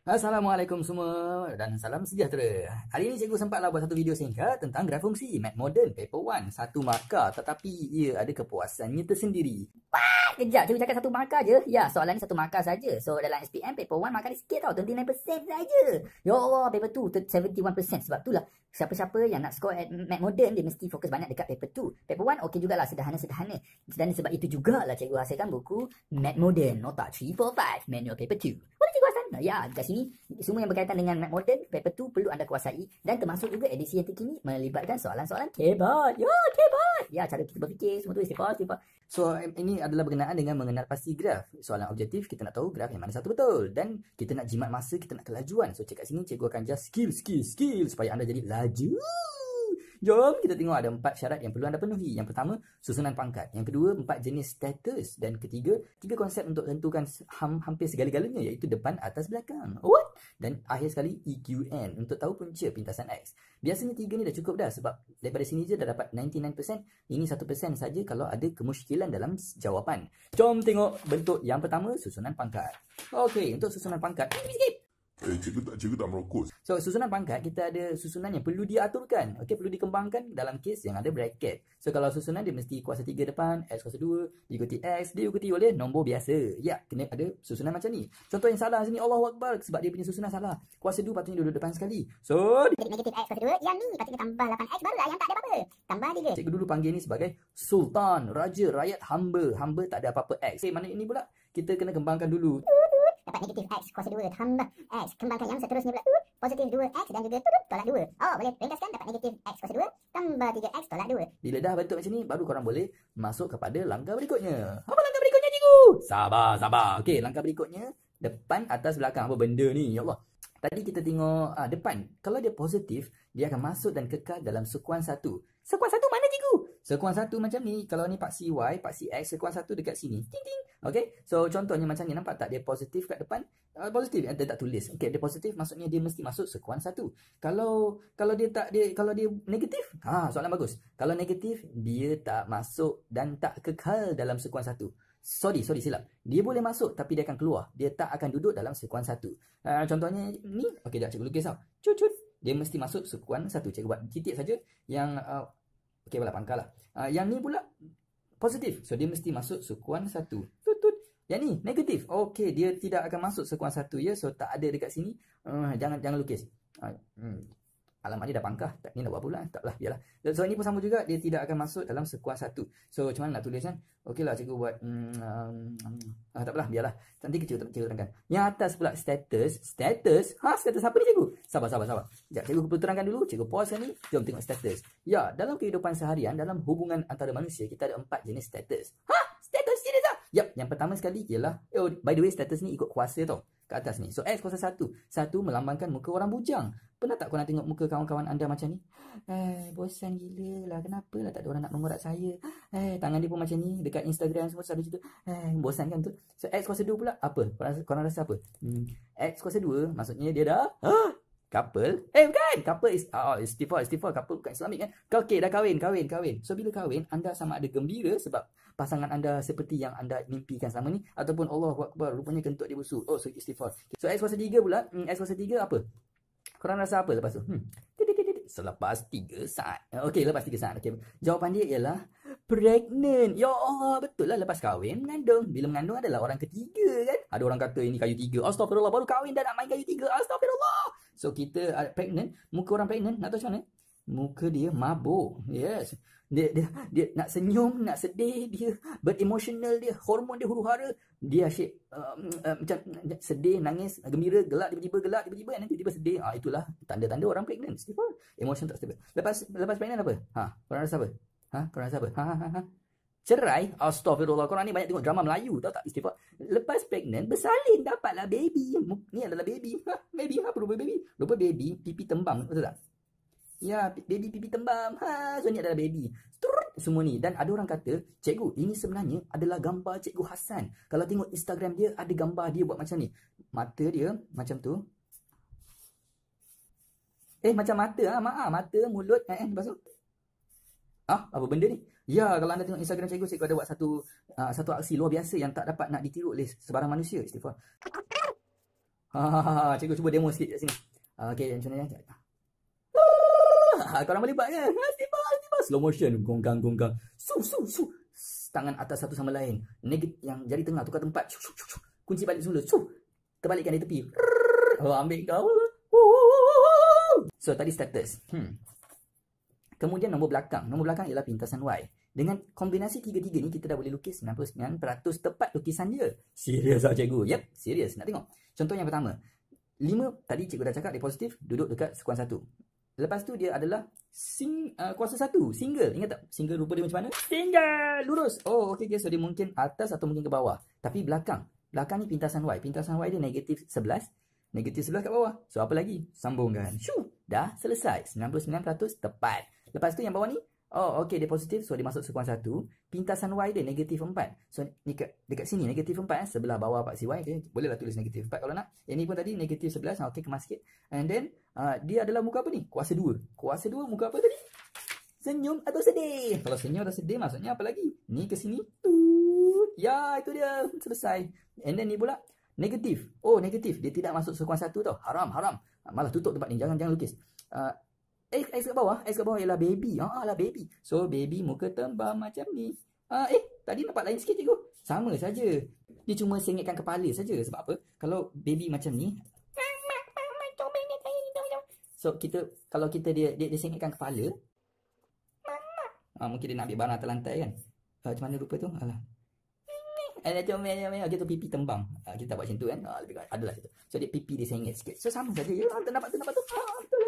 Assalamualaikum semua dan salam sejahtera. Hari ini cikgu sempatlah buat satu video singkat tentang graf fungsi Mat Modern Paper 1. Satu markah tetapi ia ada kepuasannya tersendiri. Wah, kejap cikgu cakap satu markah je. Ya, soalan ni satu markah saja. So dalam SPM Paper 1 markah ni sikit tau, 29% saja. Ya Allah, Paper 2 71% sebab itulah siapa-siapa yang nak score at Mat Modern dia mesti fokus banyak dekat Paper 2. Paper 1 okey jugalah sederhana-sederhana. Dan sebab itu jugalah cikgu hasilkan buku Mat Modern Nota 345 Manual Paper 2. Nah, ya dekat sini semua yang berkaitan dengan Mac Modern paper 2 perlu anda kuasai dan termasuk juga edisi yang terkini melibatkan soalan-soalan kebat. Ya, kebat. Ya, cara kita berfikir semua tu istifah, istifah. So, ini adalah berkenaan dengan mengenal pasti graf. Soalan objektif, kita nak tahu graf yang mana satu betul. Dan kita nak jimat masa, kita nak kelajuan. So, cek sini, cikgu akan just skill, skill, skill supaya anda jadi laju. Jom kita tengok ada empat syarat yang perlu anda penuhi. Yang pertama, susunan pangkat. Yang kedua, empat jenis status. Dan ketiga, tiga konsep untuk tentukan ham- hampir segala-galanya iaitu depan, atas, belakang. What? Dan akhir sekali, EQN untuk tahu punca pintasan X. Biasanya tiga ni dah cukup dah sebab daripada sini je dah dapat 99%. Ini 1% saja kalau ada kemusykilan dalam jawapan. Jom tengok bentuk yang pertama, susunan pangkat. Okey, untuk susunan pangkat. Ini sikit. Eh, cikgu tak cikgu tak merokok. So, susunan pangkat kita ada susunannya perlu diaturkan. Okey, perlu dikembangkan dalam kes yang ada bracket. So, kalau susunan dia mesti kuasa 3 depan, x kuasa 2, diikuti X, dia diikuti oleh nombor biasa. Ya, kena ada susunan macam ni. Contoh yang salah sini Allah Akbar sebab dia punya susunan salah. Kuasa 2 patutnya duduk depan sekali. So, negatif X kuasa 2 yang ni patutnya tambah 8X baru lah yang tak ada apa-apa. Tambah 3. Cikgu dulu panggil ni sebagai sultan, raja, rakyat, hamba. Hamba tak ada apa-apa X. Okey, eh, mana ini pula? Kita kena kembangkan dulu dapat negatif X kuasa 2 tambah X kembangkan yang seterusnya pula uh, positif 2X dan juga turut tolak 2 oh boleh ringkaskan dapat negatif X kuasa 2 tambah 3X tolak 2 bila dah bentuk macam ni baru korang boleh masuk kepada langkah berikutnya apa langkah berikutnya cikgu sabar sabar okey langkah berikutnya depan atas belakang apa benda ni ya Allah tadi kita tengok ah, depan kalau dia positif dia akan masuk dan kekal dalam sukuan sekuan Sekuan satu mana cikgu? Sekuan satu macam ni. Kalau ni paksi Y, paksi X, sekuan satu dekat sini. Ting ting. Okay. So, contohnya macam ni. Nampak tak? Dia positif kat depan. Uh, positif. Eh, dia tak tulis. Okay. Dia positif. Maksudnya dia mesti masuk sekuan satu. Kalau kalau dia tak dia kalau dia negatif. Ha, soalan bagus. Kalau negatif, dia tak masuk dan tak kekal dalam sekuan satu. Sorry, sorry silap. Dia boleh masuk tapi dia akan keluar. Dia tak akan duduk dalam sekuan satu. Uh, contohnya ni. Okay, jap cikgu lukis tau. Cucut dia mesti masuk sukuan satu. Cikgu buat titik saja yang uh, okey pula pangkal lah. Uh, yang ni pula positif. So dia mesti masuk sukuan satu. Tut tut. Yang ni negatif. Okey, dia tidak akan masuk sukuan satu ya. So tak ada dekat sini. Uh, jangan jangan lukis. Uh, hmm alamat dia dah pangkah. Tak, ni nak buat apa pula? Taklah, biarlah. So, ini pun sama juga. Dia tidak akan masuk dalam sekuas satu. So, macam mana nak tulis kan? lah, cikgu buat. Hmm, um, ah, taklah, biarlah. Nanti cikgu, cikgu terangkan. Yang atas pula, status. Status? Ha, status apa ni cikgu? Sabar, sabar, sabar. Sekejap, cikgu perlu terangkan dulu. Cikgu pause kan ni. Jom tengok status. Ya, dalam kehidupan seharian, dalam hubungan antara manusia, kita ada empat jenis status. Ha? Status jenis apa? Yap, yang pertama sekali ialah, oh, by the way, status ni ikut kuasa tau kat atas ni. So X kuasa satu. Satu melambangkan muka orang bujang. Pernah tak korang tengok muka kawan-kawan anda macam ni? Eh, bosan gila lah. Kenapalah tak ada orang nak mengorak saya? Eh, tangan dia pun macam ni. Dekat Instagram semua selalu cerita. Eh, bosan kan tu? So X kuasa dua pula apa? Korang, korang rasa apa? Hmm. X kuasa dua maksudnya dia dah... Huh? Ha? couple eh bukan couple is oh, is default is default couple bukan islamik kan kau okay, dah kahwin kahwin kahwin so bila kahwin anda sama ada gembira sebab pasangan anda seperti yang anda mimpikan selama ni ataupun Allah Akbar rupanya kentut dia busu oh so istighfar so ayat kuasa 3 pula hmm, ayat kuasa 3 apa korang rasa apa lepas tu hmm. selepas 3 saat Okay lepas 3 saat Okay jawapan dia ialah pregnant ya Allah betul lah lepas kahwin mengandung bila mengandung adalah orang ketiga kan ada orang kata ini kayu 3 astagfirullah baru kahwin dah nak main kayu 3 astagfirullah So kita uh, pregnant, muka orang pregnant nak tahu macam mana? Muka dia mabuk. Yes. Dia, dia, dia nak senyum, nak sedih, dia beremotional dia, hormon dia huru-hara, dia asyik um, um, macam uh, uh, sedih, nangis, gembira, gelak tiba-tiba, gelak tiba-tiba, nanti tiba-tiba sedih. Ah, itulah tanda-tanda orang pregnant. Stifal. Emotion tak stabil. Lepas lepas pregnant apa? Ha, korang rasa apa? Ha, korang rasa apa? Ha, ha, ha. ha cerai astagfirullahaladzim ni banyak tengok drama Melayu tau tak istighfar lepas pregnant bersalin dapatlah baby ni adalah baby ha, baby apa, berubah baby berubah baby pipi tembang betul tak ya baby pipi tembang ha so ni adalah baby Turut semua ni dan ada orang kata cikgu ini sebenarnya adalah gambar cikgu Hasan kalau tengok Instagram dia ada gambar dia buat macam ni mata dia macam tu eh macam mata ha maaf mata mulut eh, eh lepas tu ah apa benda ni Ya, kalau anda tengok Instagram cikgu, cikgu ada buat satu uh, satu aksi luar biasa yang tak dapat nak ditiru oleh sebarang manusia, Istifa. Ha, ha, ha, ha, cikgu cuba demo sikit kat sini. Uh, ah, okay, macam mana ya? Eh? Ah, kau orang melibat kan? Istifa, Istifa. Slow motion, gonggang, gonggang. Su, su, su. Tangan atas satu sama lain. Negatif yang jari tengah, tukar tempat. Su, su, su, su. Kunci balik semula. Su. terbalikkan dari tepi. Oh, ambil kau. So, tadi status. Hmm. Kemudian nombor belakang. Nombor belakang ialah pintasan Y. Dengan kombinasi tiga-tiga ni kita dah boleh lukis 99% tepat lukisan dia. Serius ah cikgu. Yep, serius. Nak tengok. Contoh yang pertama. 5 tadi cikgu dah cakap dia positif duduk dekat sekuan 1. Lepas tu dia adalah sing uh, kuasa satu single. Ingat tak? Single rupa dia macam mana? Single, lurus. Oh, okey guys, okay. so dia mungkin atas atau mungkin ke bawah. Tapi belakang. Belakang ni pintasan Y. Pintasan Y dia negatif 11. Negatif 11 kat bawah. So apa lagi? Sambungkan. Shoo, dah selesai. 99% tepat. Lepas tu yang bawah ni Oh, okay. Dia positif, so dia masuk sekuan satu. Pintasan Y dia negatif empat. So, ni ke, dekat sini negatif empat. Eh. Sebelah bawah paksi Y. Okay. Bolehlah tulis negatif empat kalau nak. Yang ni pun tadi negatif sebelas. Ah, okay, kemas sikit. And then, uh, dia adalah muka apa ni? Kuasa dua. Kuasa dua muka apa tadi? Senyum atau sedih? Kalau senyum atau sedih, maksudnya apa lagi? Ni ke sini. Tuh. Ya, itu dia. Selesai. And then ni pula. Negatif. Oh, negatif. Dia tidak masuk sukuan satu tau. Haram, haram. Ah, malah tutup tempat ni. Jangan, jangan lukis. Uh, Eh, ais kat bawah. Ais kat bawah ialah baby. Ha, ah, lah baby. So, baby muka tembam macam ni. Ah, eh, tadi nampak lain sikit cikgu. Sama saja. Dia cuma sengitkan kepala saja. Sebab apa? Kalau baby macam ni. So, kita kalau kita dia dia, dia sengitkan kepala. Ah, mungkin dia nak ambil barang atas lantai kan? Ah, macam mana rupa tu? Alah. Ada comel dia memang gitu pipi tembang. Ah, kita tak buat macam tu kan. Ah, lebih kurang adalah situ. So, dia pipi dia sengit sikit. So, sama saja. Ya, nampak tu nampak tu. Ah, betul.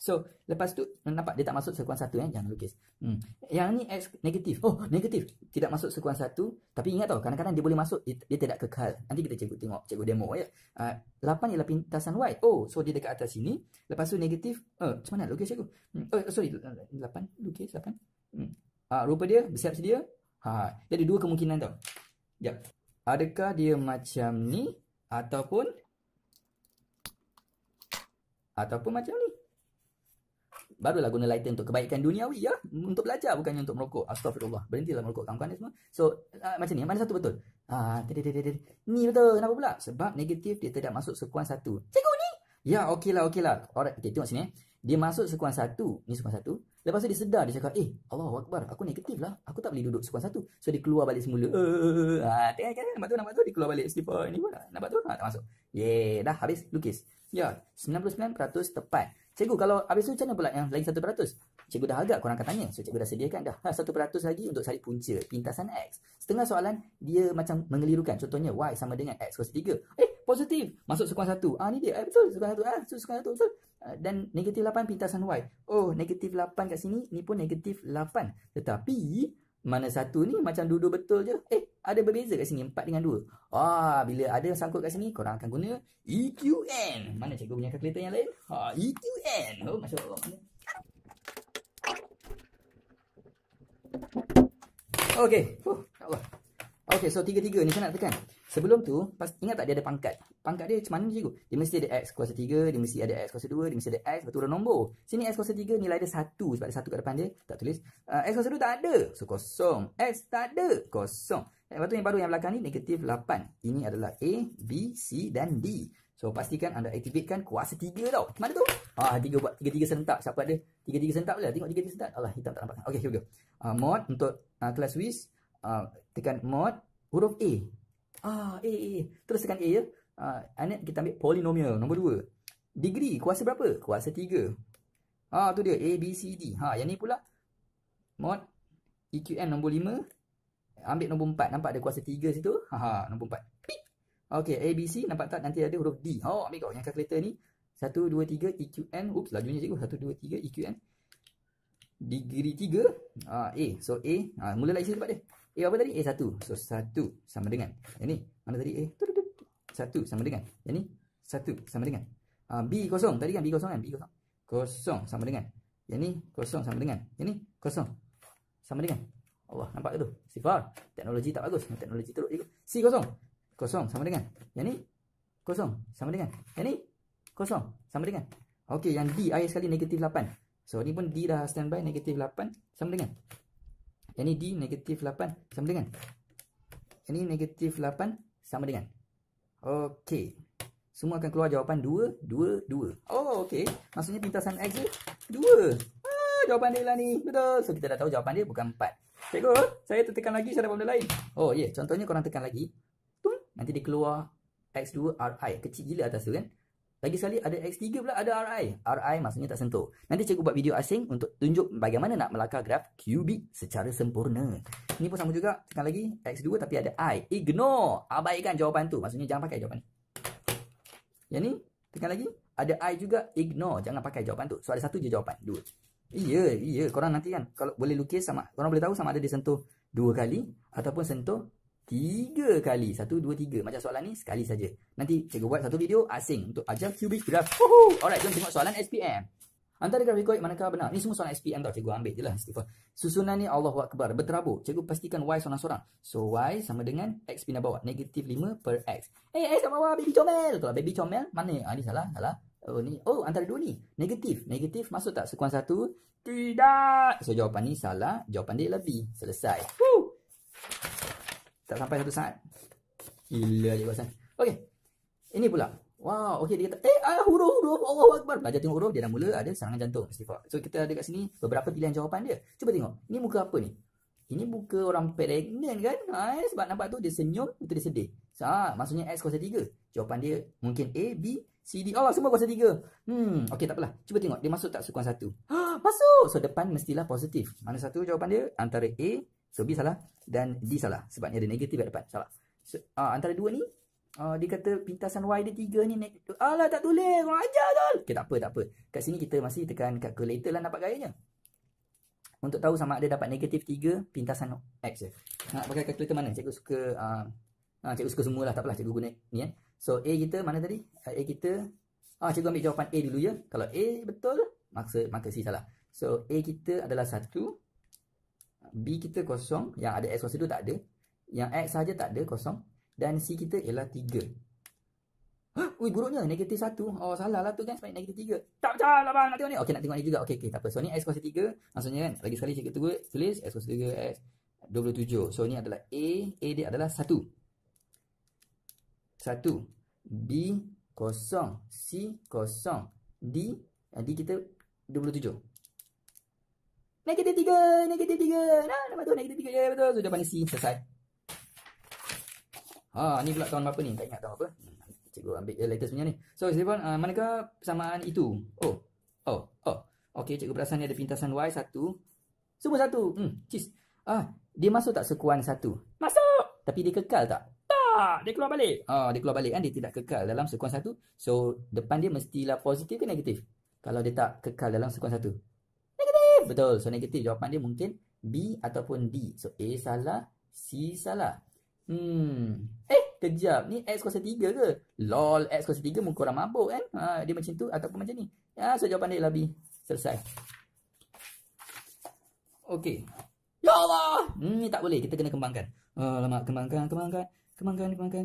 So, lepas tu, nampak dia tak masuk sekuan satu eh? Jangan lukis. Hmm. Yang ni X negatif. Oh, negatif. Tidak masuk sekuan satu. Tapi ingat tau, kadang-kadang dia boleh masuk, dia, dia tidak kekal. Nanti kita cikgu tengok, cikgu demo ya. Uh, ah, 8 ialah pintasan Y. Oh, so dia dekat atas sini. Lepas tu negatif. Oh, uh, macam mana lukis cikgu? Hmm. Oh, sorry. 8, lukis 8. Hmm. Uh, rupa dia, bersiap sedia. Ha. Dia ada dua kemungkinan tau. Sekejap. Adakah dia macam ni? Ataupun? Ataupun macam ni? barulah guna lighter untuk kebaikan duniawi ya untuk belajar bukannya untuk merokok astagfirullah berhentilah merokok kawan-kawan semua so uh, macam ni mana satu betul ha uh, ni betul kenapa pula sebab negatif dia tidak masuk sekuan satu cikgu ni ya okeylah okeylah alright okey tengok sini eh. dia masuk sekuan satu ni sekuan satu lepas tu dia sedar dia cakap eh Allah akbar aku negatif lah aku tak boleh duduk sekuan satu so dia keluar balik semula ha uh, tengok kan nampak tu nampak tu dia keluar balik sleeper ni pula nampak tu ha, tak masuk ye dah habis lukis ya 99% tepat cikgu kalau habis tu macam mana pula yang lagi 1%? Cikgu dah agak korang akan tanya. So cikgu dah sediakan dah. Ha, 1% lagi untuk cari punca pintasan X. Setengah soalan dia macam mengelirukan. Contohnya Y sama dengan X kos 3. Eh positif. Masuk sekuan 1. Ah ni dia. Eh, betul sekuan 1. Ah, sekuan 1 betul. Ah, dan negatif 8 pintasan Y. Oh negatif 8 kat sini. Ni pun negatif 8. Tetapi mana satu ni macam duduk betul je eh ada berbeza kat sini empat dengan 2 ah bila ada sangkut kat sini korang akan guna EQN mana cikgu punya kalkulator yang lain ha ah, EQN oh masuk Okay, huh, tak ya apa. Okay, so tiga-tiga ni saya nak tekan. Sebelum tu, pas, ingat tak dia ada pangkat? pangkat dia macam mana cikgu? Dia mesti ada X kuasa 3, dia mesti ada X kuasa 2, dia mesti ada X, lepas tu nombor. Sini X kuasa 3 nilai dia 1 sebab ada 1 kat depan dia, tak tulis. Uh, X kuasa 2 tak ada, so kosong. X tak ada, kosong. Eh, lepas tu yang baru yang belakang ni, negatif 8. Ini adalah A, B, C dan D. So pastikan anda aktifkan kuasa 3 tau. Mana tu? Ah, 3 buat 3-3 serentak. Siapa ada? 3-3 serentak pula. Tengok 3-3 serentak. Allah hitam tak nampak. Okay, here we Uh, mod untuk uh, kelas WIS. Uh, tekan mod huruf A. Ah, A, A, A. Terus tekan A ya. Ha, and kita ambil polynomial nombor 2. Degree kuasa berapa? Kuasa 3. Ha ah, tu dia A B C D. Ha yang ni pula mod EQN nombor 5 ambil nombor 4. Nampak ada kuasa 3 situ? Ha ha nombor 4. Okey A B C nampak tak nanti ada huruf D. oh, ambil kau yang kalkulator ni 1 2 3 EQN. Oops lajunya cikgu 1 2 3 EQN. Degree 3 ha, A. So A ha, mula lagi sini dapat dia. A apa tadi? A 1. So 1 sama dengan. Yang ni mana tadi A? Tudu satu sama dengan. Yang ni satu sama dengan. Uh, B kosong. Tadi kan B kosong kan? B kosong. Kosong sama dengan. Yang ni kosong sama dengan. Yang ni kosong sama dengan. Allah nampak tu? Sifar. Teknologi tak bagus. Teknologi teruk juga. C kosong. Kosong sama dengan. Yang ni kosong sama dengan. Yang ni kosong sama dengan. Okey yang D air sekali negatif 8. So ni pun D dah standby negatif 8 sama dengan. Yang ni D negatif 8 sama dengan. Yang ni negatif 8 sama dengan. Okey. Semua akan keluar jawapan 2, 2, 2. Oh, okey. Maksudnya pintasan X dia 2. Ah, jawapan dia lah ni. Betul. So, kita dah tahu jawapan dia bukan 4. Cikgu, saya tekan lagi saya dapat benda lain. Oh, ya. Yeah. Contohnya korang tekan lagi. Tung. Nanti dia keluar X2RI. Kecil gila atas tu kan. Lagi sekali ada X3 pula ada RI. RI maksudnya tak sentuh. Nanti cikgu buat video asing untuk tunjuk bagaimana nak melakar graf kubik secara sempurna. Ini pun sama juga. Tekan lagi X2 tapi ada I. Ignore. Abaikan jawapan tu. Maksudnya jangan pakai jawapan ni. Yang ni tekan lagi. Ada I juga. Ignore. Jangan pakai jawapan tu. So ada satu je jawapan. Dua. Iya, iya. Korang nanti kan. Kalau boleh lukis sama. Korang boleh tahu sama ada disentuh dua kali. Ataupun sentuh Tiga kali. Satu, dua, tiga. Macam soalan ni, sekali saja. Nanti cikgu buat satu video asing untuk ajar cubic graph. Woohoo! Alright, jom tengok soalan SPM. Antara graf ekoid, manakah benar? Ni semua soalan SPM tau. Cikgu ambil je lah. Stifah. Susunan ni Allah Akbar. Berterabur. Cikgu pastikan Y seorang sorang? So, Y sama dengan X pindah bawah. Negatif 5 per X. Eh, hey, X sama bawah. Baby comel. Kalau baby comel, mana? Ah, ni salah. Salah. Oh, ni. oh, antara dua ni. Negatif. Negatif masuk tak? Sekuan satu. Tidak. So, jawapan ni salah. Jawapan dia lebih. Selesai. Woo! Tak sampai satu saat. Gila dia kuasa. Okey. Ini pula. Wow, okey dia kata, eh ah, huruf huruf Allah Akbar. Belajar tengok huruf dia dah mula ada serangan jantung istighfar. So kita ada kat sini beberapa pilihan jawapan dia. Cuba tengok. Ini muka apa ni? Ini muka orang pregnant kan? Ha, eh, sebab nampak tu dia senyum, itu dia sedih. So, ha, maksudnya X kuasa 3. Jawapan dia mungkin A, B, C, D. Oh, semua kuasa tiga. Hmm, okey tak apalah. Cuba tengok dia masuk tak sukuan satu. Ha, masuk. So depan mestilah positif. Mana satu jawapan dia? Antara A, So B salah dan D salah sebabnya ada negatif kat depan. Salah. So, uh, antara dua ni uh, dia kata pintasan Y dia tiga ni negatif. Alah tak tulis. Kau ajar tu. Okay, tak apa, tak apa. Kat sini kita masih tekan calculator lah dapat gayanya. Untuk tahu sama ada dapat negatif tiga pintasan X je. Nak pakai calculator mana? Cikgu suka uh, uh, cikgu suka semualah. Tak apalah cikgu guna ni eh. So A kita mana tadi? Uh, A kita Ah, cikgu ambil jawapan A dulu ya. Kalau A betul, maksa maka C salah. So A kita adalah B kita kosong Yang ada X kuasa tu tak ada Yang X saja tak ada kosong Dan C kita ialah 3 Ui buruknya negatif 1 Oh salah lah tu kan Sebab negatif 3 Tak macam lah bang nak tengok ni Okey nak tengok ni juga Okey okay, tak apa So ni X kuasa 3 Maksudnya kan Lagi sekali cikgu tu tulis X kuasa 3 X 27 So ni adalah A A dia adalah 1 1 B kosong C kosong D D kita Negatif tiga, negatif tiga. Nah, lepas tu negatif tiga. Ya, betul. So, jawapan C selesai. Ha, ni pula tahun berapa ni? Tak ingat tahun apa. Hmm, cikgu ambil je latest punya ni. So, pun uh, manakah persamaan itu? Oh, oh, oh. Okay, cikgu perasan ni ada pintasan Y, satu. Semua satu. Hmm, cheese. Ah, dia masuk tak sekuan satu? Masuk! Tapi dia kekal tak? Tak! Dia keluar balik. Ah, dia keluar balik kan? Dia tidak kekal dalam sekuan satu. So, depan dia mestilah positif ke negatif? Kalau dia tak kekal dalam sekuan satu negatif betul so negatif jawapan dia mungkin B ataupun D so A salah C salah hmm eh kejap ni X kuasa 3 ke lol X kuasa 3 mungkin orang mabuk kan ha, dia macam tu ataupun macam ni ya so jawapan dia ialah B selesai Okay, Ya Allah! Ni hmm, tak boleh. Kita kena kembangkan. Ha, alamak, uh, kembangkan, kembangkan. Kembangkan, kembangkan.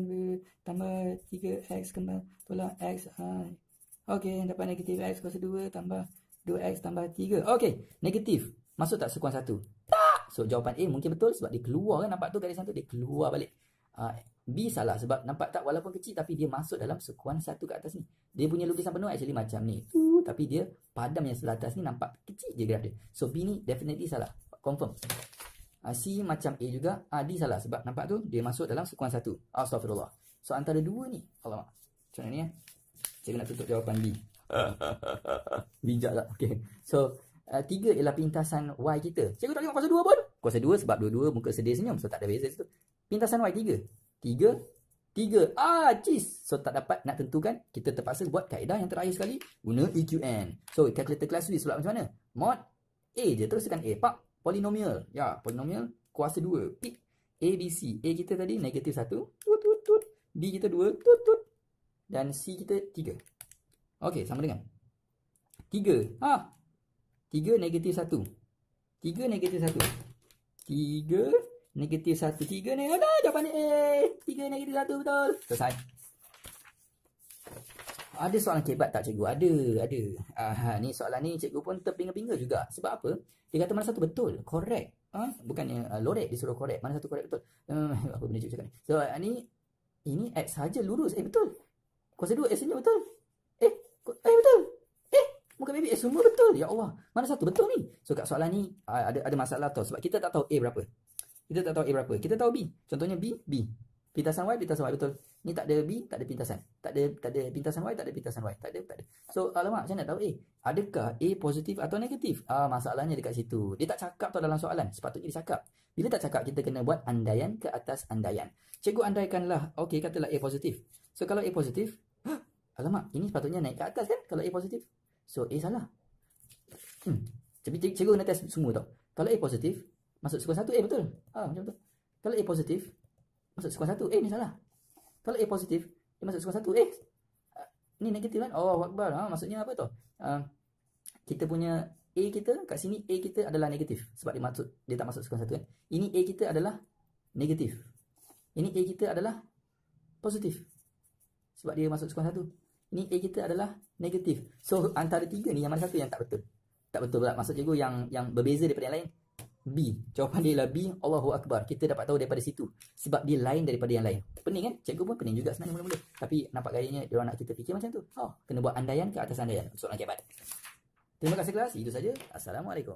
Tambah 3x kembang. Tolak x. Ha. Okey, dapat negatif x kuasa 2. Tambah 2x tambah 3. Okey, negatif. Masuk tak sekuan 1? Tak! So, jawapan A mungkin betul sebab dia keluar kan. Nampak tu garis 1, dia keluar balik. Uh, B salah sebab nampak tak walaupun kecil tapi dia masuk dalam sekuan 1 ke atas ni. Dia punya lukisan penuh actually macam ni. Tuh, tapi dia padam yang sebelah atas ni nampak kecil je graf dia. So, B ni definitely salah. Confirm. Uh, C macam A juga. Uh, D salah sebab nampak tu dia masuk dalam sekuan 1. Astagfirullah. So, antara dua ni. Alamak. Macam ni ya. Eh? Saya nak tutup jawapan B. Bijak tak? Okay. So, uh, tiga ialah pintasan Y kita. Cikgu tak tengok kuasa dua pun? Kuasa dua sebab dua-dua muka sedih senyum. So, tak ada beza situ. Pintasan Y tiga. Tiga. Tiga. Ah, cheese. So, tak dapat nak tentukan. Kita terpaksa buat kaedah yang terakhir sekali. Guna EQN. So, calculator class list pula macam mana? Mod A je. Teruskan A. Pak. polynomial. Ya, yeah, polinomial. Kuasa dua. P. A, B, C. A kita tadi negatif satu. Tut, tut, tut. B kita dua. Tut, tut. Dan C kita tiga. Okey, sama dengan 3. Ha. 3 negatif 1. 3 negatif 1. 3 Negatif satu tiga ni. Aduh, jawapan ni. Eh, 3 negatif satu betul. Selesai. Ada soalan kebat tak cikgu? Ada, ada. Uh, ni soalan ni cikgu pun terpinga-pinga juga. Sebab apa? Dia kata mana satu betul. Correct. Ha? Huh? Bukannya eh, uh, lorek dia suruh correct. Mana satu correct betul. Um, apa benda cikgu cakap ni? So, uh, ni. Ini X saja lurus. Eh, betul. Kuasa dua X nya betul. Eh betul. Eh bukan baby eh semua betul. Ya Allah. Mana satu betul ni? So kat soalan ni ah, ada ada masalah tau sebab kita tak tahu A berapa. Kita tak tahu A berapa. Kita tahu B. Contohnya B, B. Pintasan Y, pintasan Y betul. Ni tak ada B, tak ada pintasan. Tak ada tak ada pintasan Y, tak ada pintasan Y. Tak ada, tak ada. So, alamak, macam mana tahu A? Adakah A positif atau negatif? Ah, masalahnya dekat situ. Dia tak cakap tu dalam soalan. Sepatutnya dia cakap. Bila tak cakap, kita kena buat andaian ke atas andaian. Cikgu andaikanlah. Okey, katalah A positif. So, kalau A positif, Alamak, ini sepatutnya naik ke atas kan kalau A positif. So A salah. Hmm. Jadi cikgu kena test semua tau. Kalau A positif, masuk sekolah satu A betul. Ah macam tu. Kalau A positif, masuk sekolah satu A ni salah. Kalau A positif, dia masuk sekolah satu A. Ini ah, negatif kan? Oh, wakbar. Ha, ah, maksudnya apa tu? Uh, ah, kita punya A kita kat sini, A kita adalah negatif. Sebab dia, masuk dia tak masuk sekolah satu kan? Ini A kita adalah negatif. Ini A kita adalah positif. Sebab dia masuk sekolah satu ni A kita adalah negatif. So antara tiga ni yang mana satu yang tak betul? Tak betul pula. Maksud cikgu yang yang berbeza daripada yang lain B. Jawapan dia ialah B. Allahu Akbar. Kita dapat tahu daripada situ. Sebab dia lain daripada yang lain. Pening kan? Cikgu pun pening juga sebenarnya mula-mula. Tapi nampak gayanya dia nak kita fikir macam tu. Oh, kena buat andaian ke atas andaian. Soalan kebat. Terima kasih kelas. Itu saja. Assalamualaikum.